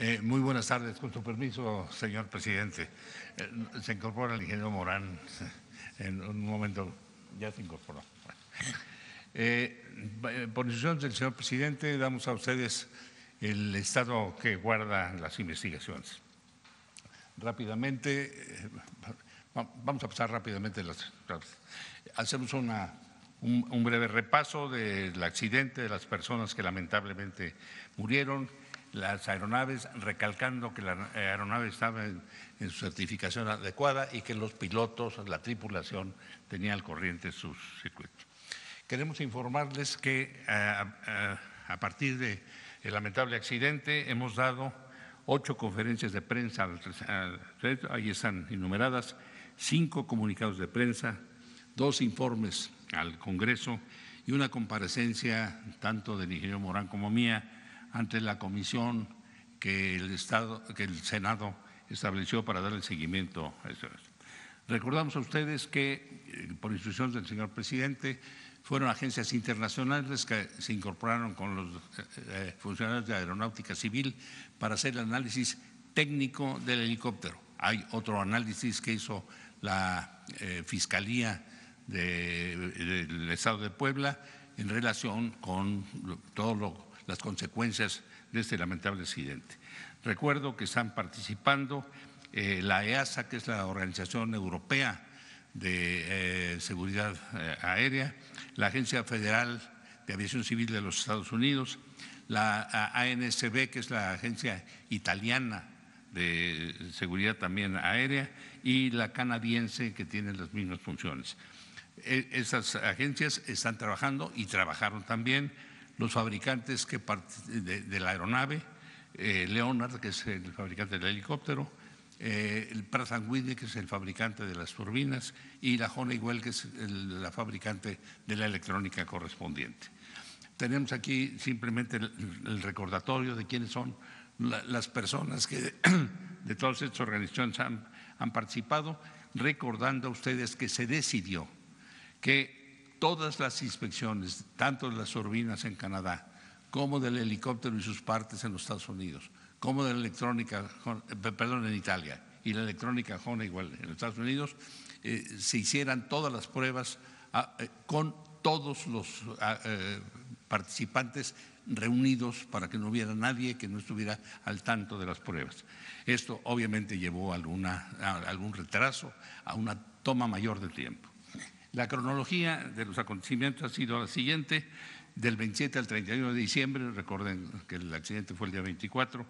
Eh, muy buenas tardes, con su permiso, señor presidente. Eh, se incorpora el ingeniero Morán en un momento, ya se incorporó. Eh, por decisión del señor presidente, damos a ustedes el estado que guarda las investigaciones. Rápidamente, vamos a pasar rápidamente las. Hacemos una un, breve repaso del accidente, de las personas que lamentablemente murieron, las aeronaves, recalcando que la aeronave estaba en, su certificación adecuada y que los pilotos, la tripulación, tenía al corriente sus circuitos. Queremos informarles que a, partir del lamentable accidente hemos dado ocho conferencias de prensa, ahí están enumeradas, cinco comunicados de prensa, dos informes al Congreso y una comparecencia tanto del ingeniero Morán como mía ante la comisión que el, Estado, que el Senado estableció para dar el seguimiento a esto. Recordamos a ustedes que, eh, por instrucciones del señor presidente, fueron agencias internacionales que se incorporaron con los eh, eh, funcionarios de aeronáutica civil para hacer el análisis técnico del helicóptero. Hay otro análisis que hizo la Fiscalía del Estado de Puebla en relación con todas las consecuencias de este lamentable accidente. Recuerdo que están participando eh, la EASA, que es la Organización Europea de eh, Seguridad eh, Aérea, la Agencia Federal de Aviación Civil de los Estados Unidos, la ANSB, que es la Agencia Italiana de Seguridad también Aérea, y la canadiense, que tiene las mismas funciones. E, esas agencias están trabajando y trabajaron también los fabricantes que de, la aeronave, eh, Leonard, que es el fabricante del helicóptero, eh, Pratt que es el fabricante de las turbinas, y la Honeywell, que es la fabricante de la electrónica correspondiente. Tenemos aquí simplemente el, recordatorio de quiénes son las personas que de, todas estas organizaciones han participado, recordando a ustedes que se decidió que todas las inspecciones, tanto de las turbinas en Canadá como del helicóptero y sus partes en los Estados Unidos, como de la electrónica, eh, perdón, en Italia y la electrónica Jona igual en los Estados Unidos, eh, se hicieran todas las pruebas ah, eh, con todos los ah, participantes reunidos para que no hubiera nadie que no estuviera al tanto de las pruebas. Esto obviamente llevó a, alguna, algún retraso, a una toma mayor del tiempo. La cronología de los acontecimientos ha sido la siguiente. Del 27 al 31 de diciembre, recuerden que el accidente fue el día 24,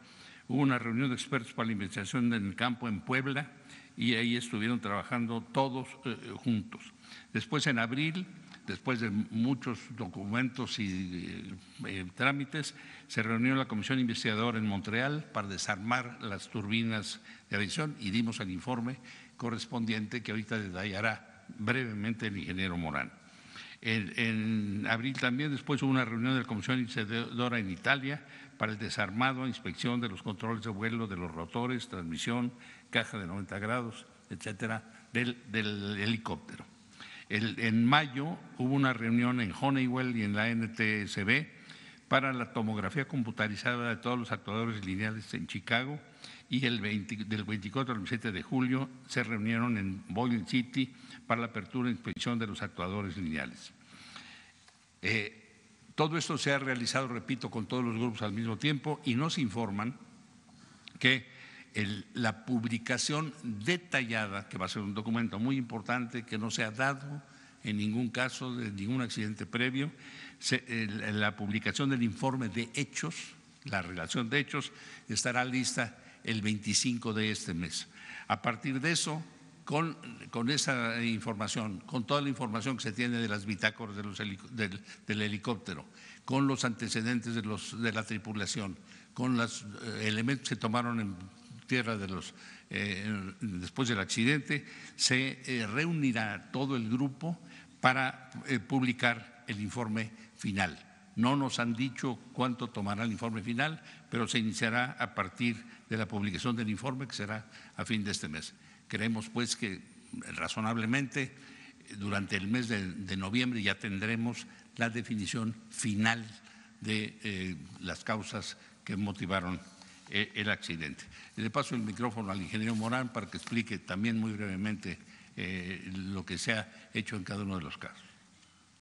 hubo una reunión de expertos para la investigación en el campo en Puebla y ahí estuvieron trabajando todos eh, juntos. Después, en abril, después de muchos documentos y eh, eh, trámites, se reunió la Comisión Investigadora en Montreal para desarmar las turbinas de avión y dimos el informe correspondiente que ahorita detallará brevemente el ingeniero Morán. En, abril también después hubo una reunión de la Comisión Iniciadora en Italia para el desarmado, inspección de los controles de vuelo de los rotores, transmisión, caja de 90 grados, etcétera, del, helicóptero. en mayo hubo una reunión en Honeywell y en la NTSB para la tomografía computarizada de todos los actuadores lineales en Chicago y el del 24 al 27 de julio se reunieron en Bowling City para la apertura e inspección de los actuadores lineales. Eh, todo esto se ha realizado, repito, con todos los grupos al mismo tiempo y nos informan que la publicación detallada, que va a ser un documento muy importante que no se ha dado, en ningún caso de ningún accidente previo, la publicación del informe de hechos, la relación de hechos, estará lista el 25 de este mes. A partir de eso, con, con esa información, con toda la información que se tiene de las bitácoras del, helicóptero, con los antecedentes de, la tripulación, con los eh, elementos que tomaron en tierra eh, después del accidente, se eh, reunirá todo el grupo para eh, publicar el informe final. No nos han dicho cuánto tomará el informe final, pero se iniciará a partir de la publicación del informe, que será a fin de este mes. Creemos, pues, que razonablemente durante el mes de, noviembre ya tendremos la definición final de eh, las causas que motivaron eh, el accidente. Le paso el micrófono al ingeniero Morán para que explique también muy brevemente eh, lo que se ha hecho en cada uno de los casos.